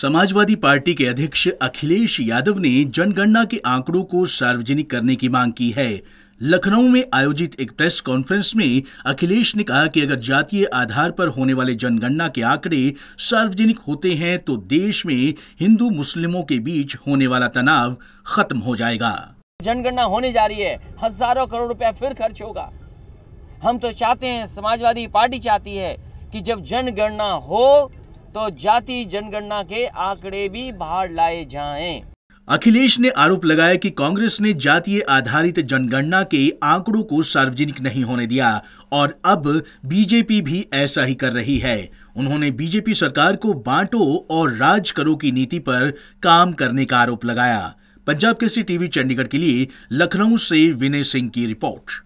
Samajwadi party के अध्यक्ष अखिलेश यादव ने जनगणना के आंकड़ों को सार्वजनिक करने की मांग की है लखनऊ में आयोजित एक प्रेस कॉन्फ्रेंस में अखिलेश ने कहा कि अगर जातीय आधार पर होने वाले जनगणना के आंकड़े सार्वजनिक होते हैं तो देश में हिंदू मुस्लिमों के बीच होने वाला तनाव खत्म हो जाएगा जनगणना होने जा रही है हजारों करोड़ रुपया फिर खर्च होगा हम तो चाहते हैं समाजवादी पार्टी चाहती है कि जब जनगणना हो तो जाति जनगणना के आंकड़े भी बाहर लाए जाएं। अखिलेश ने आरोप लगाया कि कांग्रेस ने जातीय आधारित जनगणना के आंकड़ों को सार्वजनिक नहीं होने दिया और अब बीजेपी भी ऐसा ही कर रही है उन्होंने बीजेपी सरकार को बांटो और राज करो की नीति पर काम करने का आरोप लगाया पंजाब केसरी टीवी चंडीगढ़ के लिए लखनऊ से विनय सिंह की रिपोर्ट